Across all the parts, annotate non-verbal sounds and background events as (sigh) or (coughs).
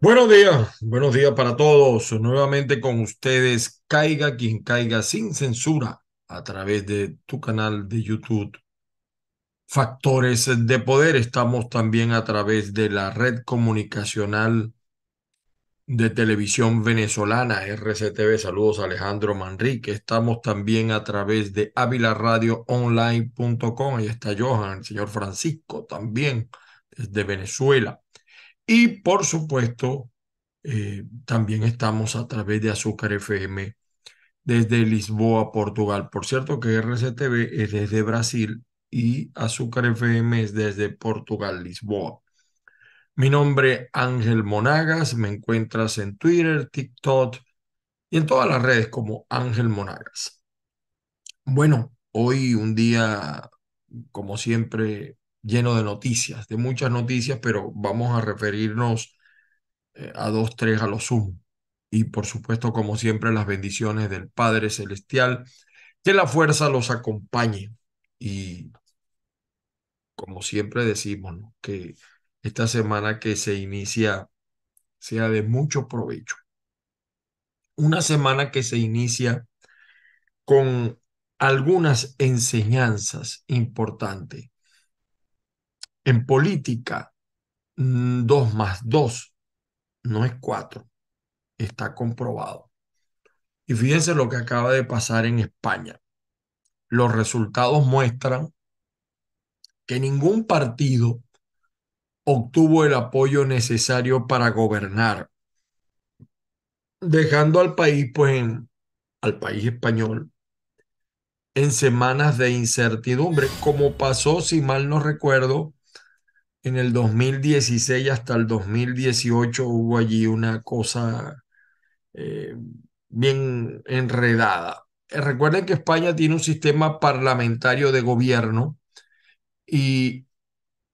Buenos días, buenos días para todos. Nuevamente con ustedes, caiga quien caiga sin censura a través de tu canal de YouTube. Factores de poder, estamos también a través de la red comunicacional de televisión venezolana, RCTV. Saludos Alejandro Manrique. Estamos también a través de avilaradioonline.com. Ahí está Johan, el señor Francisco también desde Venezuela. Y por supuesto, eh, también estamos a través de Azúcar FM desde Lisboa, Portugal. Por cierto que RCTV es desde Brasil y Azúcar FM es desde Portugal, Lisboa. Mi nombre es Ángel Monagas, me encuentras en Twitter, TikTok y en todas las redes como Ángel Monagas. Bueno, hoy un día, como siempre, lleno de noticias, de muchas noticias, pero vamos a referirnos eh, a dos, tres a los sumo. Y por supuesto, como siempre, las bendiciones del Padre Celestial, que la fuerza los acompañe. Y como siempre decimos, que esta semana que se inicia sea de mucho provecho. Una semana que se inicia con algunas enseñanzas importantes en política, mm, dos más dos no es cuatro. está comprobado. Y fíjense lo que acaba de pasar en España. Los resultados muestran que ningún partido obtuvo el apoyo necesario para gobernar, dejando al país, pues, al país español, en semanas de incertidumbre, como pasó, si mal no recuerdo, en el 2016 hasta el 2018 hubo allí una cosa eh, bien enredada. Eh, recuerden que España tiene un sistema parlamentario de gobierno y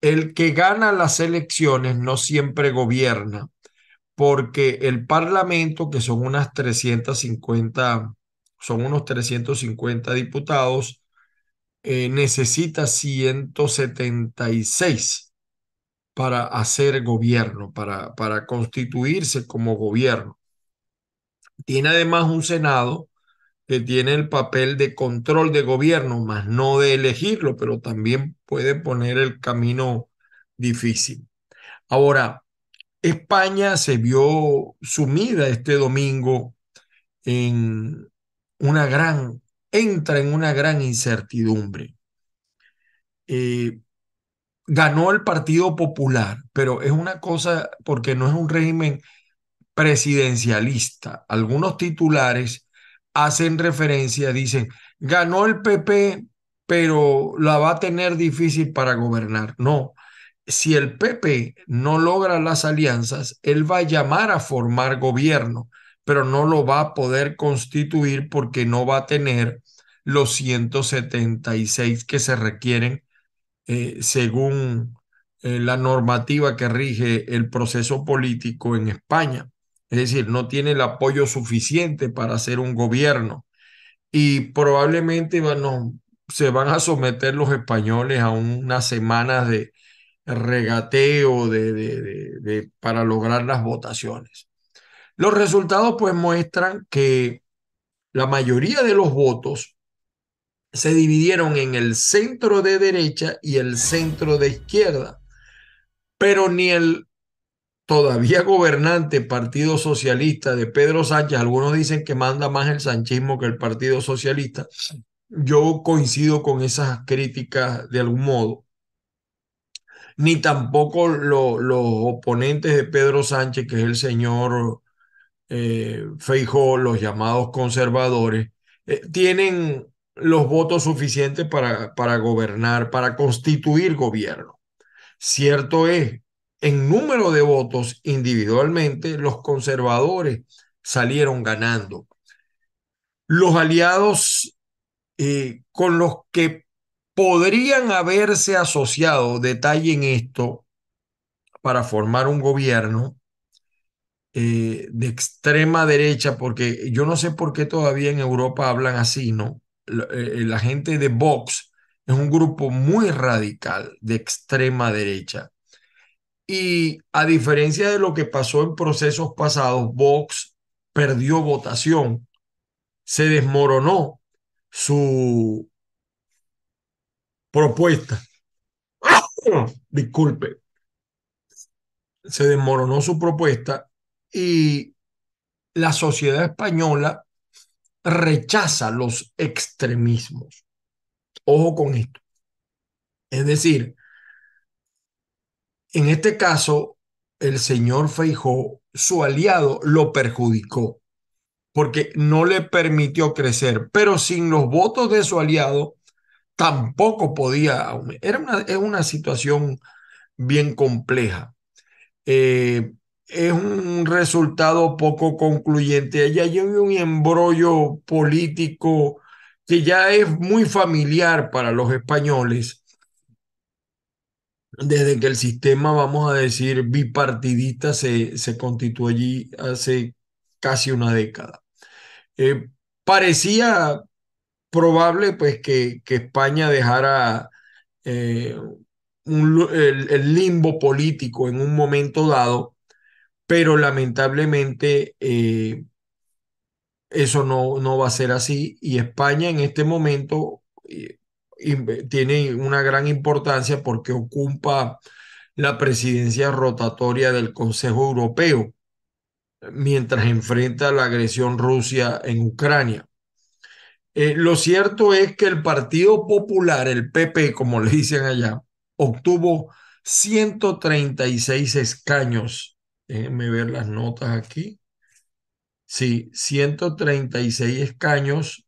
el que gana las elecciones no siempre gobierna, porque el parlamento, que son unas 350, son unos 350 diputados, eh, necesita 176 para hacer gobierno, para, para constituirse como gobierno. Tiene además un Senado que tiene el papel de control de gobierno, más no de elegirlo, pero también puede poner el camino difícil. Ahora, España se vio sumida este domingo en una gran, entra en una gran incertidumbre. Eh, ganó el Partido Popular, pero es una cosa porque no es un régimen presidencialista. Algunos titulares hacen referencia, dicen, ganó el PP, pero la va a tener difícil para gobernar. No, si el PP no logra las alianzas, él va a llamar a formar gobierno, pero no lo va a poder constituir porque no va a tener los 176 que se requieren eh, según eh, la normativa que rige el proceso político en España. Es decir, no tiene el apoyo suficiente para hacer un gobierno y probablemente se van a someter los españoles a unas semanas de regateo para lograr las votaciones. Los resultados pues muestran que la mayoría de los votos se dividieron en el centro de derecha y el centro de izquierda. Pero ni el todavía gobernante Partido Socialista de Pedro Sánchez, algunos dicen que manda más el sanchismo que el Partido Socialista, yo coincido con esas críticas de algún modo, ni tampoco los oponentes de Pedro Sánchez, que es el señor eh, Feijó, los llamados conservadores, eh, tienen los votos suficientes para, para gobernar, para constituir gobierno. Cierto es, en número de votos individualmente, los conservadores salieron ganando. Los aliados eh, con los que podrían haberse asociado, detalle en esto, para formar un gobierno eh, de extrema derecha, porque yo no sé por qué todavía en Europa hablan así, ¿no? Eh, la gente de Vox es un grupo muy radical de extrema derecha. Y a diferencia de lo que pasó en procesos pasados, Vox perdió votación, se desmoronó su propuesta. (coughs) Disculpe. Se desmoronó su propuesta y la sociedad española rechaza los extremismos. Ojo con esto. Es decir, en este caso, el señor Feijó, su aliado, lo perjudicó porque no le permitió crecer, pero sin los votos de su aliado tampoco podía Era una, es una situación bien compleja. Eh, es un resultado poco concluyente. Allá hay un embrollo político que ya es muy familiar para los españoles desde que el sistema, vamos a decir, bipartidista se, se constituyó allí hace casi una década. Eh, parecía probable pues, que, que España dejara eh, un, el, limbo político en un momento dado pero lamentablemente eh, eso no, no va a ser así y España en este momento eh, tiene una gran importancia porque ocupa la presidencia rotatoria del Consejo Europeo mientras enfrenta la agresión Rusia en Ucrania. Eh, lo cierto es que el Partido Popular, el PP, como le dicen allá, obtuvo 136 escaños déjenme ver las notas aquí. Sí, 136 escaños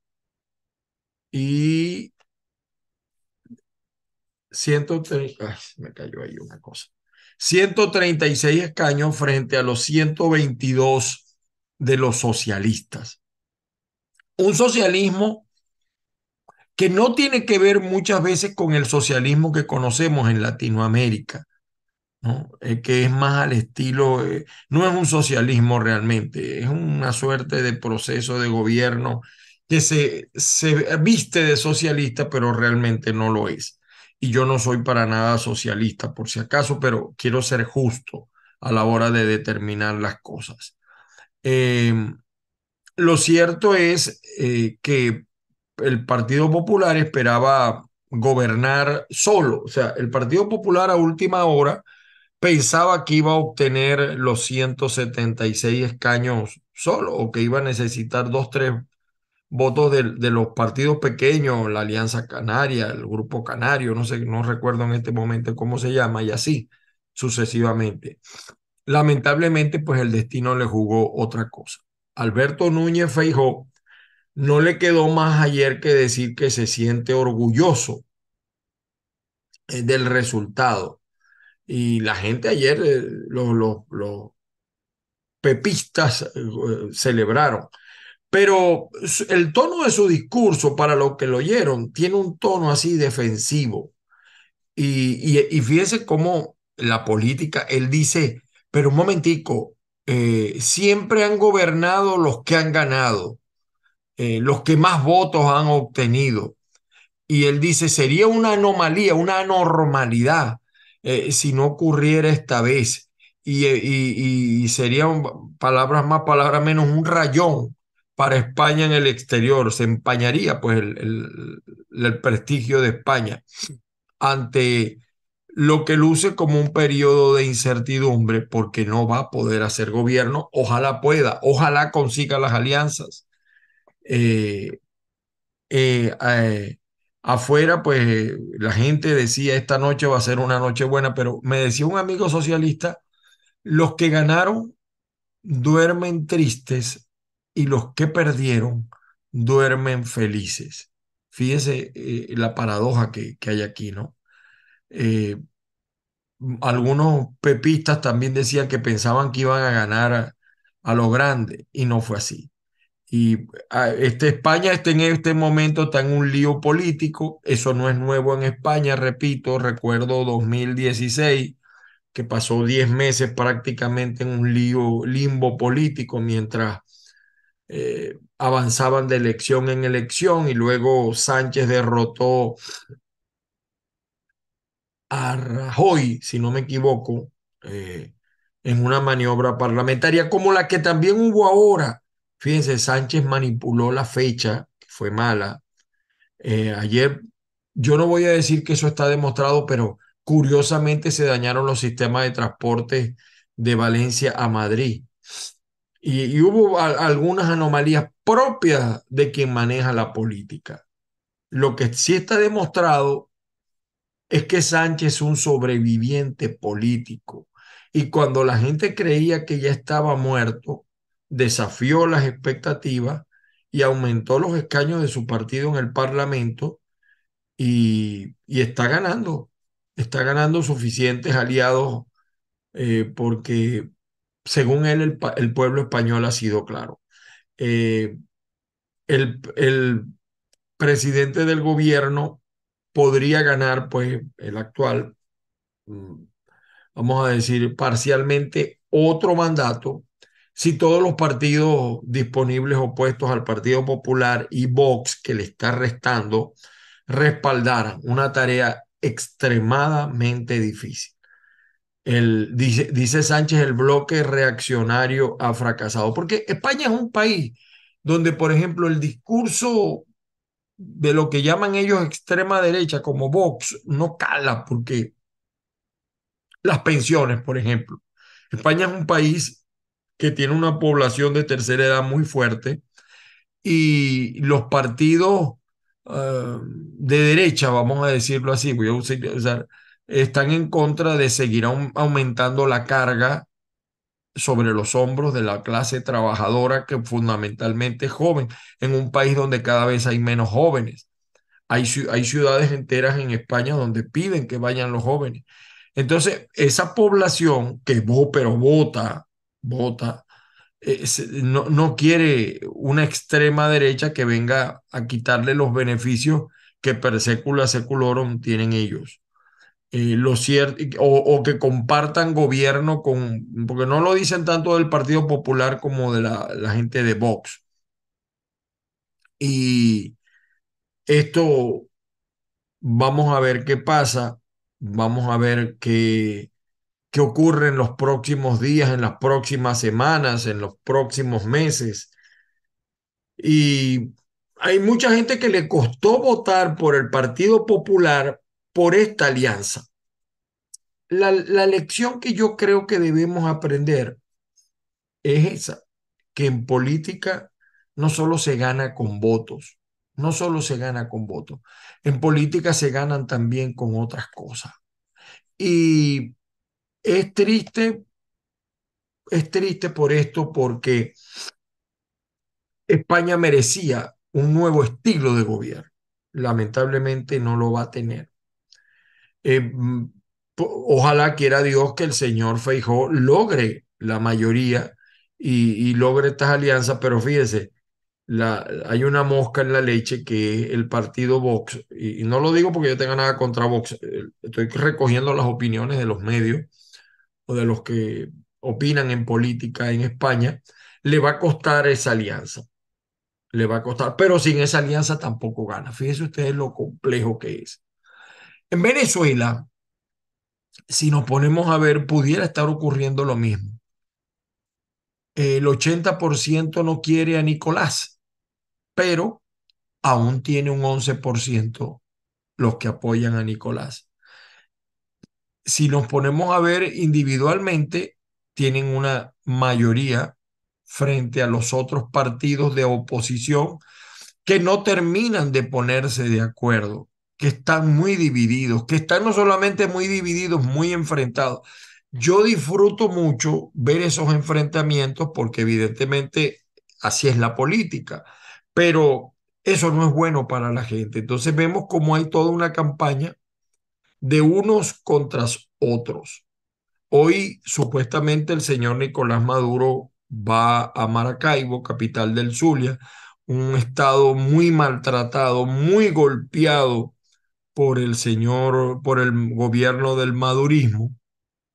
y 130, ay, me cayó ahí una cosa. 136 escaños frente a los 122 de los socialistas. Un socialismo que no tiene que ver muchas veces con el socialismo que conocemos en Latinoamérica. Eh, que es más al estilo, eh, no es un socialismo realmente, es una suerte de proceso de gobierno que se, se viste de socialista, pero realmente no lo es. Y yo no soy para nada socialista, por si acaso, pero quiero ser justo a la hora de determinar las cosas. Eh, lo cierto es que el Partido Popular esperaba gobernar solo, o sea, el Partido Popular a última hora pensaba que iba a obtener los 176 escaños solo o que iba a necesitar dos, tres votos de, los partidos pequeños, la Alianza Canaria, el Grupo Canario, no sé, no recuerdo en este momento cómo se llama, y así sucesivamente. Lamentablemente, pues el destino le jugó otra cosa. Alberto Núñez Feijó no le quedó más ayer que decir que se siente orgulloso eh, del resultado y la gente ayer, eh, los, pepistas eh, eh, celebraron. Pero el tono de su discurso, para los que lo oyeron, tiene un tono así defensivo. Y, y, fíjense cómo la política, él dice, pero un momentico, siempre han gobernado los que han ganado, los que más votos han obtenido. Y él dice, sería una anomalía, una anormalidad eh, si no ocurriera esta vez. Y, eh, y, sería, palabras más, palabras menos, un rayón para España en el exterior. Se empañaría pues el, prestigio de España ante lo que luce como un periodo de incertidumbre porque no va a poder hacer gobierno. Ojalá pueda, ojalá consiga las alianzas. Eh, afuera, pues la gente decía, esta noche va a ser una noche buena, pero me decía un amigo socialista, los que ganaron duermen tristes y los que perdieron duermen felices. Fíjese eh, la paradoja que, que, hay aquí, ¿no? Eh, algunos pepistas también decían que pensaban que iban a ganar a lo grande y no fue así. Y ah, este, España está en este momento, está en un lío político. Eso no es nuevo en España, repito, recuerdo 2016, que pasó 10 meses prácticamente en un lío limbo político mientras eh, avanzaban de elección en elección y luego Sánchez derrotó a Rajoy, si no me equivoco, eh, en una maniobra parlamentaria como la que también hubo ahora Fíjense, Sánchez manipuló la fecha, que fue mala. Eh, ayer, yo no voy a decir que eso está demostrado, pero curiosamente se dañaron los sistemas de transporte de Valencia a Madrid. Y, hubo algunas anomalías propias de quien maneja la política. Lo que sí está demostrado es que Sánchez es un sobreviviente político. Y cuando la gente creía que ya estaba muerto, desafió las expectativas y aumentó los escaños de su partido en el Parlamento y, está ganando, está ganando suficientes aliados eh, porque según él el, pueblo español ha sido claro. Eh, el, el presidente del gobierno podría ganar, pues el actual, mm, vamos a decir, parcialmente otro mandato si todos los partidos disponibles opuestos al Partido Popular y Vox, que le está restando, respaldaran una tarea extremadamente difícil. El, dice, dice Sánchez, el bloque reaccionario ha fracasado, porque España es un país donde, por ejemplo, el discurso de lo que llaman ellos extrema derecha como Vox no cala porque las pensiones, por ejemplo. España es un país que tiene una población de tercera edad muy fuerte y los partidos eh, de derecha, vamos a decirlo así, voy a están en contra de seguir aumentando la carga sobre los hombros de la clase trabajadora que fundamentalmente es joven, en un país donde cada vez hay menos jóvenes. Hay, ciudades enteras en España donde piden que vayan los jóvenes. Entonces, esa población que vota vota, eh, no, quiere una extrema derecha que venga a quitarle los beneficios que per secula seculorum tienen ellos. Eh, o, que compartan gobierno con, porque no lo dicen tanto del Partido Popular como de la, la gente de Vox. Y esto, vamos a ver qué pasa, vamos a ver qué, ocurre en los próximos días, en las próximas semanas, en los próximos meses. Y hay mucha gente que le costó votar por el Partido Popular por esta alianza. La, la lección que yo creo que debemos aprender es esa, que en política no solo se gana con votos, no solo se gana con votos, en política se ganan también con otras cosas. Y es triste, es triste por esto porque España merecía un nuevo estilo de gobierno. Lamentablemente no lo va a tener. Eh, mm, ojalá quiera Dios que el señor Feijó logre la mayoría y, logre estas alianzas, pero fíjese, la, hay una mosca en la leche que es el partido Vox, y no lo digo porque yo tenga nada contra Vox, eh, estoy recogiendo las opiniones de los medios o de los que opinan en política en España, le va a costar esa alianza. Le va a costar, pero sin esa alianza tampoco gana. Fíjense ustedes lo complejo que es. En Venezuela, si nos ponemos a ver, pudiera estar ocurriendo lo mismo. El 80% no quiere a Nicolás, pero aún tiene un 11% los que apoyan a Nicolás si nos ponemos a ver individualmente, tienen una mayoría frente a los otros partidos de oposición que no terminan de ponerse de acuerdo, que están muy divididos, que están no solamente muy divididos, muy enfrentados. Yo disfruto mucho ver esos enfrentamientos porque evidentemente así es la política, pero eso no es bueno para la gente. Entonces vemos cómo hay toda una campaña de unos contra otros. Hoy supuestamente el señor Nicolás Maduro va a Maracaibo, capital del Zulia, un estado muy maltratado, muy golpeado por el señor, por el gobierno del madurismo.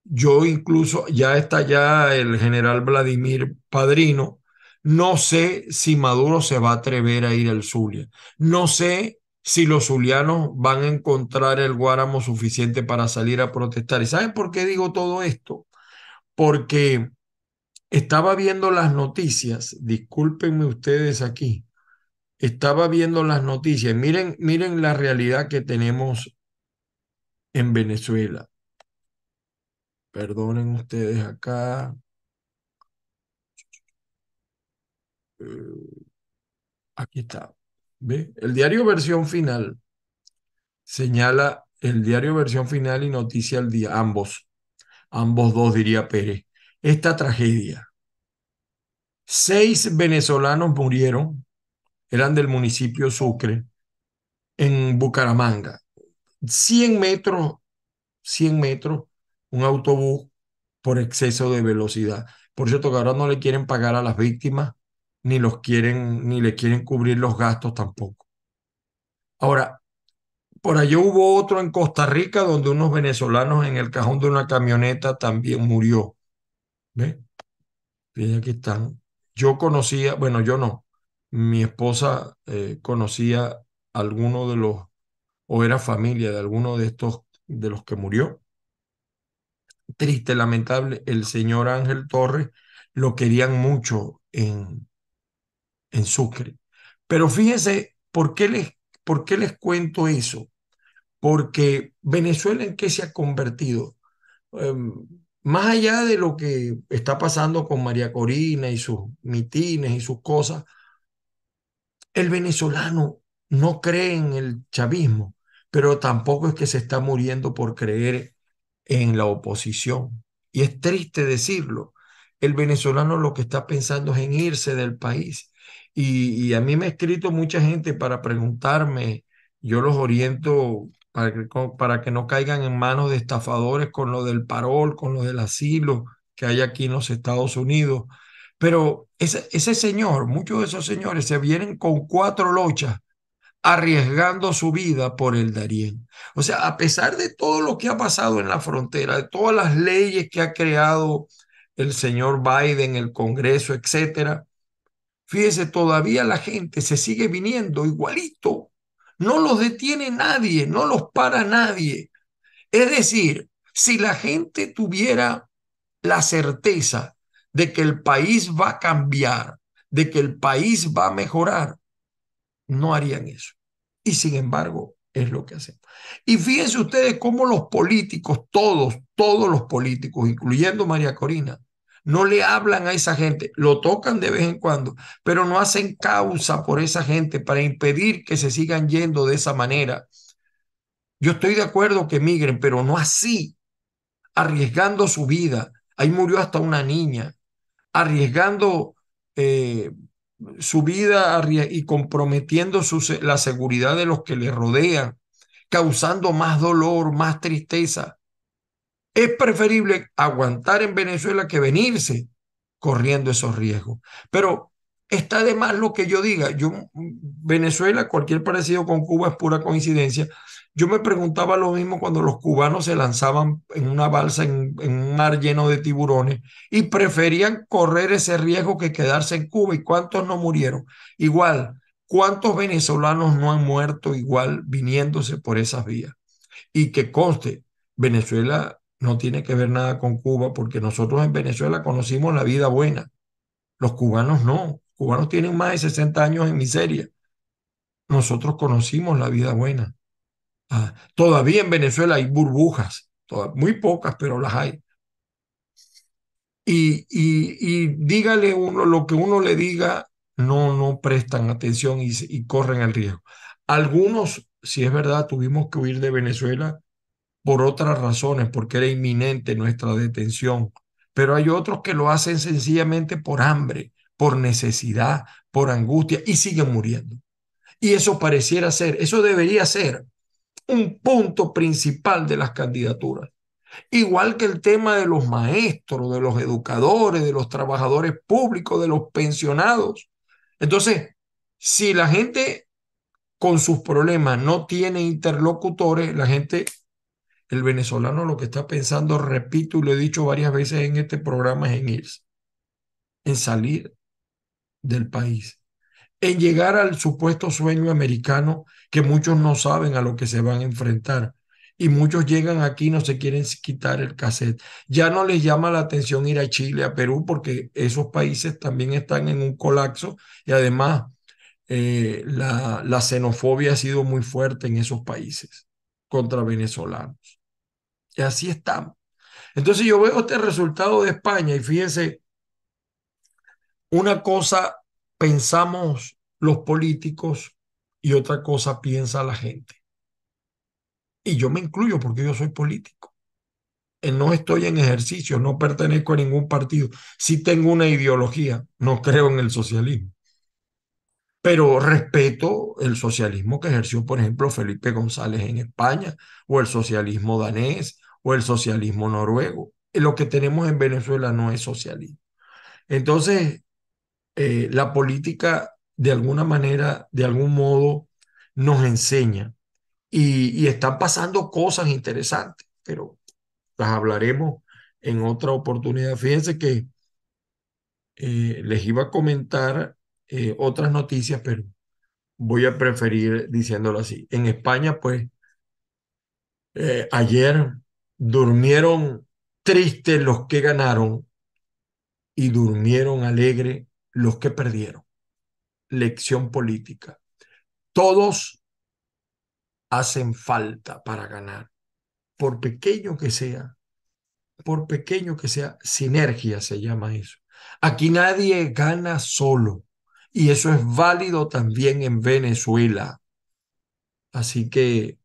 Yo incluso, ya está ya el general Vladimir Padrino, no sé si Maduro se va a atrever a ir al Zulia. No sé si los zulianos van a encontrar el guáramo suficiente para salir a protestar. ¿Y saben por qué digo todo esto? Porque estaba viendo las noticias, discúlpenme ustedes aquí, estaba viendo las noticias, miren, miren la realidad que tenemos en Venezuela. Perdonen ustedes acá. Eh, aquí está. El diario versión final señala el diario versión final y noticia al día, ambos, ambos dos diría Pérez, esta tragedia. Seis venezolanos murieron, eran del municipio Sucre, en Bucaramanga. 100 metros, 100 metros, un autobús por exceso de velocidad. Por cierto que ahora no le quieren pagar a las víctimas ni los quieren, ni le quieren cubrir los gastos tampoco. Ahora, por allá hubo otro en Costa Rica donde unos venezolanos en el cajón de una camioneta también murió. ¿Ve? aquí están. Yo conocía, bueno, yo no. Mi esposa conocía eh, conocía alguno de los, o era familia de alguno de estos de los que murió. Triste, lamentable, el señor Ángel Torres lo querían mucho en, en Sucre. Pero fíjense ¿por qué les, por qué les cuento eso? Porque Venezuela en qué se ha convertido. Em, más allá de lo que está pasando con María Corina y sus mitines y sus cosas, el venezolano no cree en el chavismo, pero tampoco es que se está muriendo por creer en la oposición. Y es triste decirlo, el venezolano lo que está pensando es en irse del país y, a mí me ha escrito mucha gente para preguntarme, yo los oriento para que, para que no caigan en manos de estafadores con lo del parol, con lo del asilo que hay aquí en los Estados Unidos. Pero ese, ese señor, muchos de esos señores se vienen con cuatro lochas arriesgando su vida por el Darién. O sea, a pesar de todo lo que ha pasado en la frontera, de todas las leyes que ha creado el señor Biden, el Congreso, etcétera, Fíjense, todavía la gente se sigue viniendo igualito. No los detiene nadie, no los para nadie. Es decir, si la gente tuviera la certeza de que el país va a cambiar, de que el país va a mejorar, no harían eso. Y sin embargo, es lo que hacen. Y fíjense ustedes cómo los políticos, todos, todos los políticos, incluyendo María Corina, no le hablan a esa gente, lo tocan de vez en cuando, pero no hacen causa por esa gente para impedir que se sigan yendo de esa manera. Yo estoy de acuerdo que migren, pero no así, arriesgando su vida. Ahí murió hasta una niña, arriesgando eh, su vida y comprometiendo la seguridad de los que le rodean, causando más dolor, más tristeza. Es preferible aguantar en Venezuela que venirse corriendo esos riesgos. Pero está de más lo que yo diga. Yo, Venezuela, cualquier parecido con Cuba es pura coincidencia. Yo me preguntaba lo mismo cuando los cubanos se lanzaban en una balsa en, en, un mar lleno de tiburones y preferían correr ese riesgo que quedarse en Cuba. ¿Y cuántos no murieron? Igual, ¿cuántos venezolanos no han muerto igual viniéndose por esas vías? Y que conste, Venezuela no tiene que ver nada con Cuba porque nosotros en Venezuela conocimos la vida buena. Los cubanos no. cubanos tienen más de 60 años en miseria. Nosotros conocimos la vida buena. Ah, todavía en Venezuela hay burbujas, muy pocas, pero las hay. Y, y, dígale uno lo que uno le diga, no, no prestan atención y, y corren el riesgo. Algunos, si es verdad, tuvimos que huir de Venezuela por otras razones, porque era inminente nuestra detención, pero hay otros que lo hacen sencillamente por hambre, por necesidad, por angustia y siguen muriendo. Y eso pareciera ser, eso debería ser un punto principal de las candidaturas. Igual que el tema de los maestros, de los educadores, de los trabajadores públicos, de los pensionados. Entonces, si la gente con sus problemas no tiene interlocutores, la gente el venezolano lo que está pensando, repito y lo he dicho varias veces en este programa, es en irse, en salir del país, en llegar al supuesto sueño americano que muchos no saben a lo que se van a enfrentar. Y muchos llegan aquí y no se quieren quitar el cassette. Ya no les llama la atención ir a Chile, a Perú, porque esos países también están en un colapso y además eh, la xenofobia ha sido muy fuerte en esos países contra venezolanos. Y así estamos. Entonces yo veo este resultado de España y fíjense, una cosa pensamos los políticos y otra cosa piensa la gente. Y yo me incluyo porque yo soy político. Eh, no estoy en ejercicio, no pertenezco a ningún partido. Sí tengo una ideología, no creo en el socialismo. Pero respeto el socialismo que ejerció, por ejemplo, Felipe González en España o el socialismo danés o el socialismo noruego. Lo que tenemos en Venezuela no es socialismo. Entonces, eh, la política de alguna manera, de algún modo, nos enseña y, están pasando cosas interesantes, pero las hablaremos en otra oportunidad. Fíjense que eh, les iba a comentar eh, otras noticias, pero voy a preferir diciéndolo así. En España, pues, ayer Durmieron tristes los que ganaron y durmieron alegre los que perdieron. Lección política. Todos hacen falta para ganar, por pequeño que sea, por pequeño que sea, sinergia se llama eso. Aquí nadie gana solo y eso es válido también en Venezuela. Así que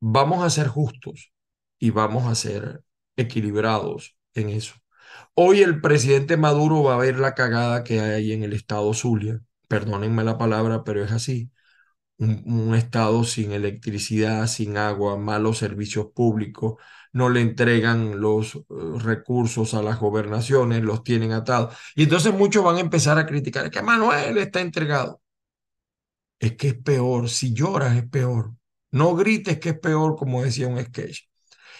vamos a ser justos y vamos a ser equilibrados en eso. Hoy el presidente Maduro va a ver la cagada que hay en el estado Zulia, perdónenme la palabra, pero es así. Un, estado sin electricidad, sin agua, malos servicios públicos, no le entregan los eh, recursos a las gobernaciones, los tienen atados. Y entonces muchos van a empezar a criticar, es que Manuel está entregado. Es que es peor, si lloras es peor, no grites que es peor, como decía un sketch.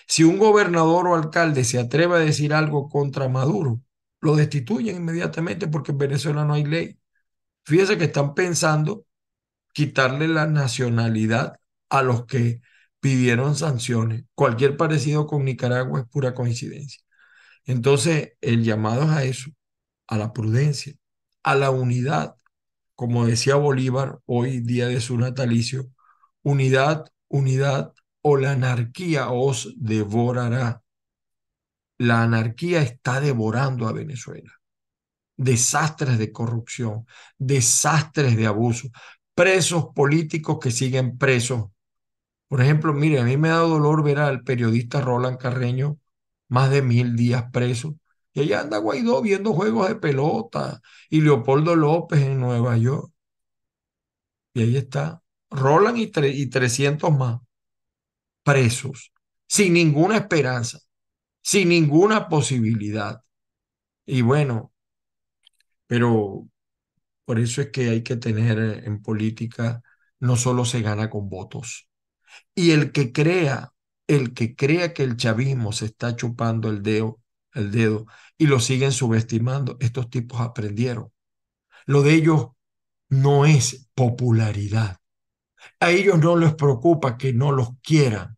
Si un gobernador o alcalde se atreve a decir algo contra Maduro, lo destituyen inmediatamente porque en Venezuela no hay ley. Fíjese que están pensando quitarle la nacionalidad a los que pidieron sanciones. Cualquier parecido con Nicaragua es pura coincidencia. Entonces, el llamado es a eso, a la prudencia, a la unidad. Como decía Bolívar hoy, día de su natalicio, unidad, unidad, o la anarquía os devorará. La anarquía está devorando a Venezuela. Desastres de corrupción, desastres de abuso, presos políticos que siguen presos. Por ejemplo, mire, a mí me ha dado dolor ver al periodista Roland Carreño más de mil días preso. Y allá anda Guaidó viendo juegos de pelota y Leopoldo López en Nueva York. Y ahí está. Roland y, y 300 más presos, sin ninguna esperanza, sin ninguna posibilidad. Y bueno, pero por eso es que hay que tener eh, en política, no solo se gana con votos. Y el que crea, el que crea que el chavismo se está chupando el dedo, el dedo y lo siguen subestimando, estos tipos aprendieron. Lo de ellos no es popularidad. A ellos no les preocupa que no los quieran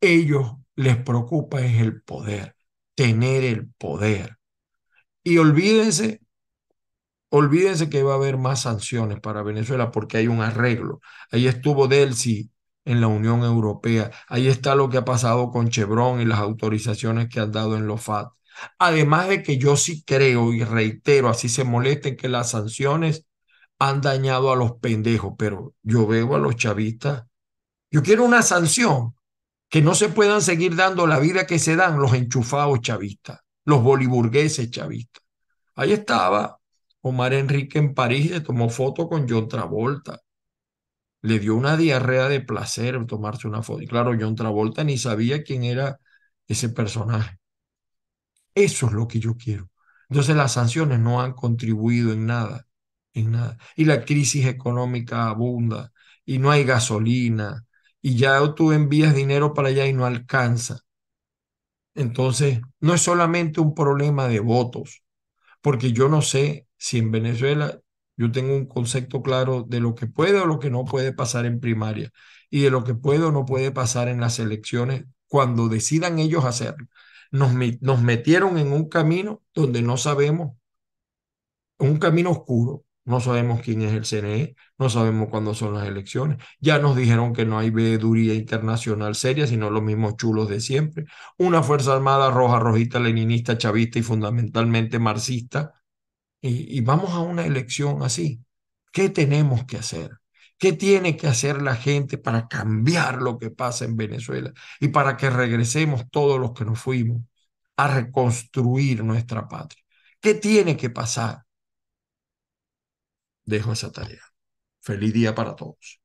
ellos les preocupa es el poder, tener el poder. Y olvídense, olvídense que va a haber más sanciones para Venezuela porque hay un arreglo. Ahí estuvo Delcy en la Unión Europea. Ahí está lo que ha pasado con Chevron y las autorizaciones que han dado en los FAT. Además de que yo sí creo y reitero, así se molesten que las sanciones han dañado a los pendejos, pero yo veo a los chavistas. Yo quiero una sanción que no se puedan seguir dando la vida que se dan los enchufados chavistas, los boliburgueses chavistas. Ahí estaba Omar Enrique en París, le tomó foto con John Travolta. Le dio una diarrea de placer tomarse una foto. Y claro, John Travolta ni sabía quién era ese personaje. Eso es lo que yo quiero. Entonces las sanciones no han contribuido en nada, en nada. Y la crisis económica abunda y no hay gasolina y ya tú envías dinero para allá y no alcanza. Entonces, no es solamente un problema de votos, porque yo no sé si en Venezuela yo tengo un concepto claro de lo que puede o lo que no puede pasar en primaria y de lo que puede o no puede pasar en las elecciones cuando decidan ellos hacerlo. Nos, nos metieron en un camino donde no sabemos, un camino oscuro, no sabemos quién es el CNE, no sabemos cuándo son las elecciones. Ya nos dijeron que no hay veeduría internacional seria, sino los mismos chulos de siempre. Una Fuerza Armada roja, rojita, leninista, chavista y fundamentalmente marxista. Y, y vamos a una elección así. ¿Qué tenemos que hacer? ¿Qué tiene que hacer la gente para cambiar lo que pasa en Venezuela y para que regresemos todos los que nos fuimos a reconstruir nuestra patria? ¿Qué tiene que pasar? dejo esa tarea. Feliz día para todos.